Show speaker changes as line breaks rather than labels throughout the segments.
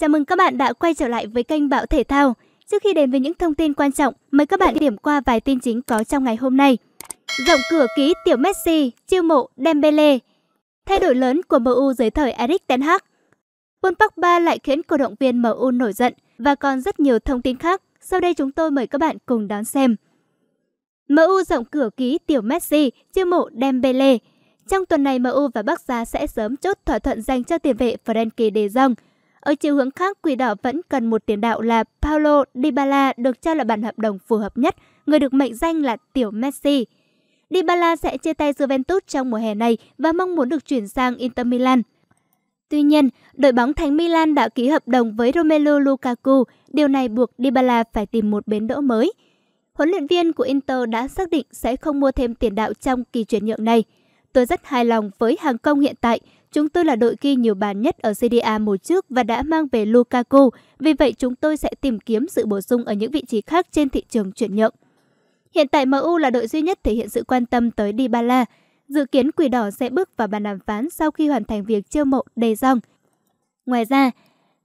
Chào mừng các bạn đã quay trở lại với kênh Bạo Thể Thao. Trước khi đến với những thông tin quan trọng, mời các bạn điểm qua vài tin chính có trong ngày hôm nay. Rộng cửa ký tiểu Messi, chiêu mộ Dembele. Thay đổi lớn của MU dưới thời Erik ten Hag. Paul Pogba lại khiến cổ động viên MU nổi giận và còn rất nhiều thông tin khác. Sau đây chúng tôi mời các bạn cùng đón xem. MU rộng cửa ký tiểu Messi, chiêu mộ Dembele. Trong tuần này MU và bắc Barca sẽ sớm chốt thỏa thuận dành cho tiền vệ Frenkie de Jong – ở chiều hướng khác, quỷ đỏ vẫn cần một tiền đạo là Paulo Dybala được cho là bản hợp đồng phù hợp nhất, người được mệnh danh là Tiểu Messi. Dybala sẽ chia tay Juventus trong mùa hè này và mong muốn được chuyển sang Inter Milan. Tuy nhiên, đội bóng thành Milan đã ký hợp đồng với Romelu Lukaku, điều này buộc Dybala phải tìm một bến đỗ mới. Huấn luyện viên của Inter đã xác định sẽ không mua thêm tiền đạo trong kỳ chuyển nhượng này. Tôi rất hài lòng với hàng công hiện tại, Chúng tôi là đội ghi nhiều bàn nhất ở CDA mùa trước và đã mang về Lukaku, vì vậy chúng tôi sẽ tìm kiếm sự bổ sung ở những vị trí khác trên thị trường chuyển nhượng. Hiện tại MU là đội duy nhất thể hiện sự quan tâm tới Dybala. Dự kiến Quỷ Đỏ sẽ bước vào bàn đàm phán sau khi hoàn thành việc chiêu mộ De Jong. Ngoài ra,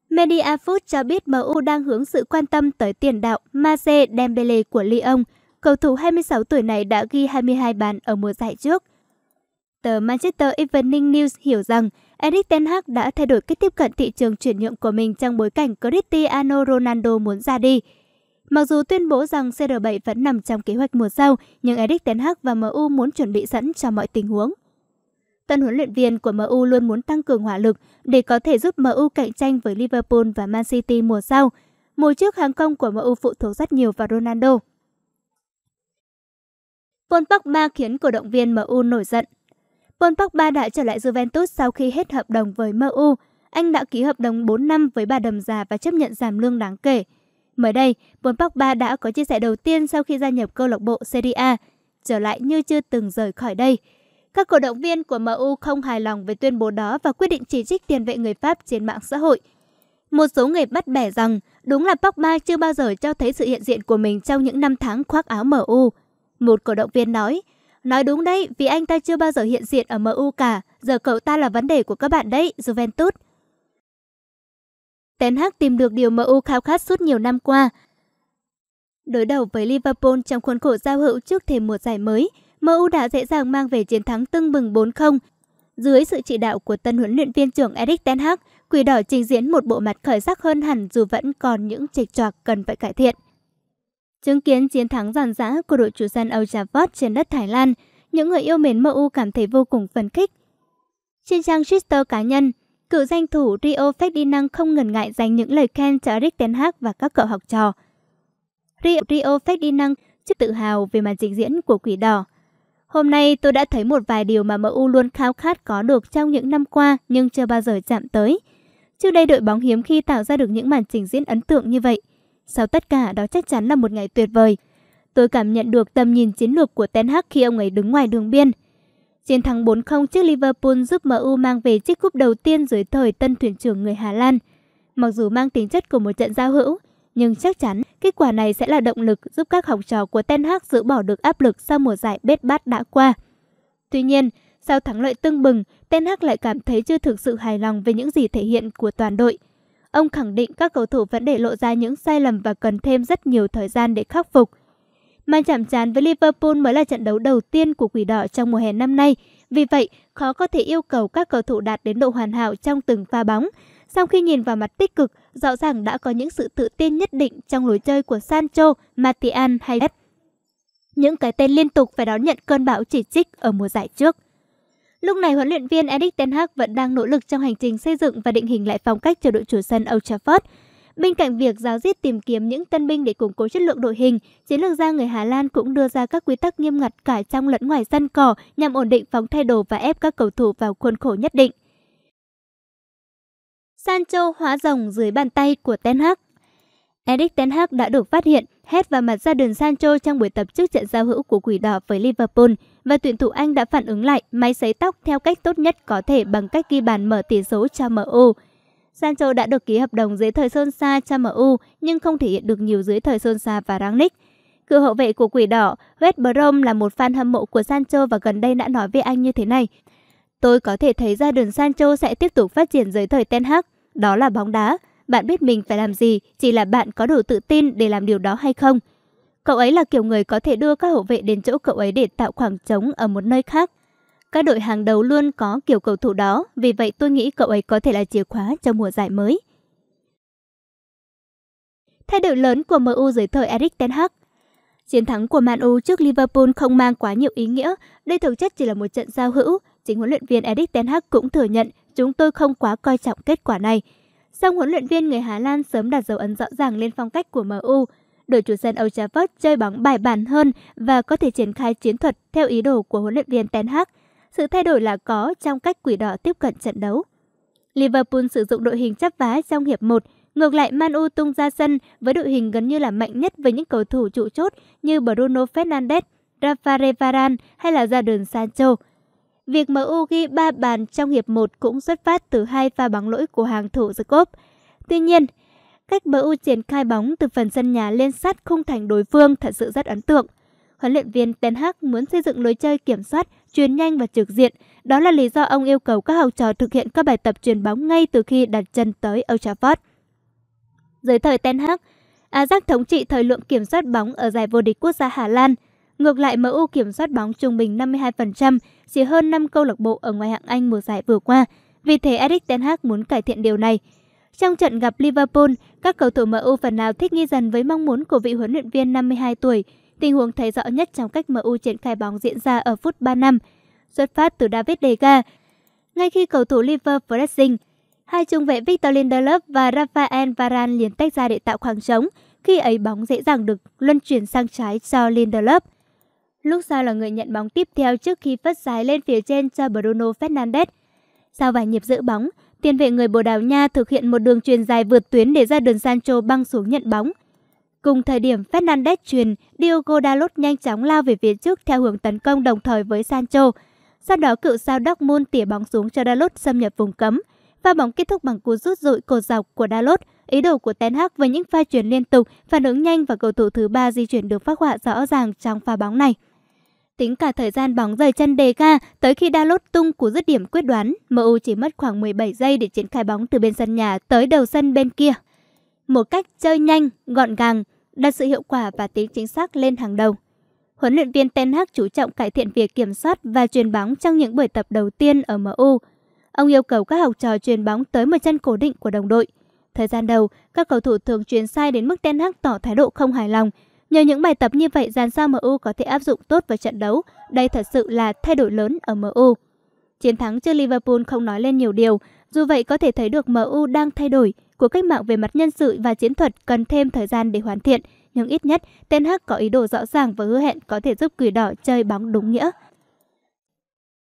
Media Food cho biết MU đang hướng sự quan tâm tới tiền đạo Marce Dembele của Lyon. Cầu thủ 26 tuổi này đã ghi 22 bàn ở mùa giải trước – tờ Manchester Evening News hiểu rằng Erik Ten Hag đã thay đổi cách tiếp cận thị trường chuyển nhượng của mình trong bối cảnh Cristiano Ronaldo muốn ra đi. Mặc dù tuyên bố rằng CR7 vẫn nằm trong kế hoạch mùa sau, nhưng Erik Ten Hag và MU muốn chuẩn bị sẵn cho mọi tình huống. Tân huấn luyện viên của MU luôn muốn tăng cường hỏa lực để có thể giúp MU cạnh tranh với Liverpool và Man City mùa sau. Mùa trước hàng công của MU phụ thuộc rất nhiều vào Ronaldo. Paul Pogba khiến cổ động viên MU nổi giận Paul Pogba đã trở lại Juventus sau khi hết hợp đồng với MU. Anh đã ký hợp đồng 4 năm với bà đầm già và chấp nhận giảm lương đáng kể. Mới đây, Paul Pogba đã có chia sẻ đầu tiên sau khi gia nhập câu lạc bộ Serie A, trở lại như chưa từng rời khỏi đây. Các cổ động viên của MU không hài lòng với tuyên bố đó và quyết định chỉ trích tiền vệ người Pháp trên mạng xã hội. Một số người bắt bẻ rằng đúng là Pogba chưa bao giờ cho thấy sự hiện diện của mình trong những năm tháng khoác áo MU. Một cổ động viên nói, Nói đúng đấy, vì anh ta chưa bao giờ hiện diện ở MU cả. Giờ cậu ta là vấn đề của các bạn đấy, Juventus. Ten Hag tìm được điều MU khao khát suốt nhiều năm qua. Đối đầu với Liverpool trong khuôn khổ giao hữu trước thềm mùa giải mới, MU đã dễ dàng mang về chiến thắng tưng bừng 4-0. Dưới sự chỉ đạo của tân huấn luyện viên trưởng Erik Ten Hag, Quỷ đỏ trình diễn một bộ mặt khởi sắc hơn hẳn dù vẫn còn những trịch trọc cần phải cải thiện. Chứng kiến chiến thắng giòn giã của đội chủ sân Old Trafford trên đất Thái Lan, những người yêu mến MU cảm thấy vô cùng phấn khích. Trên trang Twitter cá nhân, cựu danh thủ Rio Ferdinand không ngần ngại dành những lời khen cho Erik Ten Hag và các cậu học trò. Rio, Rio Ferdinand rất tự hào về màn trình diễn của Quỷ Đỏ. Hôm nay tôi đã thấy một vài điều mà MU luôn khao khát có được trong những năm qua nhưng chưa bao giờ chạm tới. Trước đây đội bóng hiếm khi tạo ra được những màn trình diễn ấn tượng như vậy – sau tất cả đó chắc chắn là một ngày tuyệt vời. Tôi cảm nhận được tầm nhìn chiến lược của Ten Hag khi ông ấy đứng ngoài đường biên. Chiến thắng 4-0 trước Liverpool giúp MU mang về chiếc cúp đầu tiên dưới thời tân thuyền trưởng người Hà Lan. Mặc dù mang tính chất của một trận giao hữu, nhưng chắc chắn kết quả này sẽ là động lực giúp các học trò của Ten Hag giữ bỏ được áp lực sau mùa giải bết bát đã qua. Tuy nhiên, sau thắng lợi tưng bừng, Ten Hag lại cảm thấy chưa thực sự hài lòng về những gì thể hiện của toàn đội. Ông khẳng định các cầu thủ vẫn để lộ ra những sai lầm và cần thêm rất nhiều thời gian để khắc phục. Màn chạm trán với Liverpool mới là trận đấu đầu tiên của Quỷ Đỏ trong mùa hè năm nay. Vì vậy, khó có thể yêu cầu các cầu thủ đạt đến độ hoàn hảo trong từng pha bóng. Sau khi nhìn vào mặt tích cực, rõ ràng đã có những sự tự tin nhất định trong lối chơi của Sancho, Martial hay Best. Những cái tên liên tục phải đón nhận cơn bão chỉ trích ở mùa giải trước. Lúc này, huấn luyện viên Erik Ten Hag vẫn đang nỗ lực trong hành trình xây dựng và định hình lại phong cách cho đội chủ sân Old Trafford. Bên cạnh việc giáo diết tìm kiếm những tân binh để củng cố chất lượng đội hình, chiến lược gia người Hà Lan cũng đưa ra các quy tắc nghiêm ngặt cả trong lẫn ngoài sân cỏ nhằm ổn định phóng thay đồ và ép các cầu thủ vào khuôn khổ nhất định. Sancho hóa rồng dưới bàn tay của Ten Hag Eric Ten Hag đã được phát hiện hét vào mặt ra đường Sancho trong buổi tập trước trận giao hữu của Quỷ Đỏ với Liverpool – và tuyển thủ Anh đã phản ứng lại máy sấy tóc theo cách tốt nhất có thể bằng cách ghi bàn mở tỷ số cho MU. Sancho đã được ký hợp đồng dưới thời Sơn Sa cho MU nhưng không thể hiện được nhiều dưới thời Sơn Sa và Rangnick. Cựu hậu vệ của Quỷ Đỏ, West Brom là một fan hâm mộ của Sancho và gần đây đã nói với anh như thế này. Tôi có thể thấy ra đường Sancho sẽ tiếp tục phát triển dưới thời Ten Hag, đó là bóng đá. Bạn biết mình phải làm gì, chỉ là bạn có đủ tự tin để làm điều đó hay không – Cậu ấy là kiểu người có thể đưa các hậu vệ đến chỗ cậu ấy để tạo khoảng trống ở một nơi khác. Các đội hàng đầu luôn có kiểu cầu thủ đó, vì vậy tôi nghĩ cậu ấy có thể là chìa khóa cho mùa giải mới. Thay đổi lớn của MU dưới thời Erik Ten Hag Chiến thắng của Man U trước Liverpool không mang quá nhiều ý nghĩa, đây thực chất chỉ là một trận giao hữu. Chính huấn luyện viên Erik Ten Hag cũng thừa nhận chúng tôi không quá coi trọng kết quả này. Song huấn luyện viên người Hà Lan sớm đặt dấu ấn rõ ràng lên phong cách của MU, đội chủ sân Old Trafford chơi bóng bài bản hơn và có thể triển khai chiến thuật theo ý đồ của huấn luyện viên Ten Hag. Sự thay đổi là có trong cách quỷ đỏ tiếp cận trận đấu. Liverpool sử dụng đội hình chấp vá trong hiệp 1, ngược lại Man U tung ra sân với đội hình gần như là mạnh nhất với những cầu thủ trụ chốt như Bruno Fernandes, Rafael Varane hay là Jadon Sancho. Việc MU ghi 3 bàn trong hiệp 1 cũng xuất phát từ hai pha bóng lỗi của hàng thủ The Tuy nhiên, Cách MU triển khai bóng từ phần sân nhà lên sát khung thành đối phương thật sự rất ấn tượng. Huấn luyện viên Ten Hag muốn xây dựng lối chơi kiểm soát, truyền nhanh và trực diện. Đó là lý do ông yêu cầu các học trò thực hiện các bài tập truyền bóng ngay từ khi đặt chân tới Old Trafford. Dưới thời Ten Hag, Ajax thống trị thời lượng kiểm soát bóng ở giải vô địch quốc gia Hà Lan. Ngược lại, MU kiểm soát bóng trung bình 52%, chỉ hơn 5 câu lạc bộ ở ngoài hạng Anh mùa giải vừa qua. Vì thế, Erik Ten Hag muốn cải thiện điều này. Trong trận gặp Liverpool, các cầu thủ MU phần nào thích nghi dần với mong muốn của vị huấn luyện viên 52 tuổi. Tình huống thấy rõ nhất trong cách MU triển khai bóng diễn ra ở phút 35, xuất phát từ David De Gea. Ngay khi cầu thủ Liverpool pressing, hai trung vệ Victor Lindelof và Rafael Varane liền tách ra để tạo khoảng trống, khi ấy bóng dễ dàng được luân chuyển sang trái cho Lindelof. Lúc sau là người nhận bóng tiếp theo trước khi phất dài lên phía trên cho Bruno Fernandes. Sau vài nhịp giữ bóng, tiền vệ người Bồ Đào Nha thực hiện một đường truyền dài vượt tuyến để ra đường Sancho băng xuống nhận bóng. Cùng thời điểm Fernandez truyền, Diogo Dalot nhanh chóng lao về phía trước theo hướng tấn công đồng thời với Sancho. Sau đó cựu sao Dortmund tỉa bóng xuống cho Dalot xâm nhập vùng cấm. và bóng kết thúc bằng cú rút dội cột dọc của Dalot. Ý đồ của Ten Hag với những pha chuyển liên tục, phản ứng nhanh và cầu thủ thứ ba di chuyển được phát họa rõ ràng trong pha bóng này. Tính cả thời gian bóng rời chân đề ga tới khi Dalot tung cú dứt điểm quyết đoán, MU chỉ mất khoảng 17 giây để triển khai bóng từ bên sân nhà tới đầu sân bên kia. Một cách chơi nhanh, gọn gàng, đặt sự hiệu quả và tính chính xác lên hàng đầu. Huấn luyện viên Ten Hag chú trọng cải thiện việc kiểm soát và truyền bóng trong những buổi tập đầu tiên ở MU. Ông yêu cầu các học trò truyền bóng tới một chân cố định của đồng đội. Thời gian đầu, các cầu thủ thường truyền sai đến mức Ten Hag tỏ thái độ không hài lòng – Nhờ những bài tập như vậy dàn sao MU có thể áp dụng tốt vào trận đấu, đây thật sự là thay đổi lớn ở MU. Chiến thắng trước Liverpool không nói lên nhiều điều, dù vậy có thể thấy được MU đang thay đổi, của cách mạng về mặt nhân sự và chiến thuật cần thêm thời gian để hoàn thiện, nhưng ít nhất Ten Hag có ý đồ rõ ràng và hứa hẹn có thể giúp Quỷ Đỏ chơi bóng đúng nghĩa.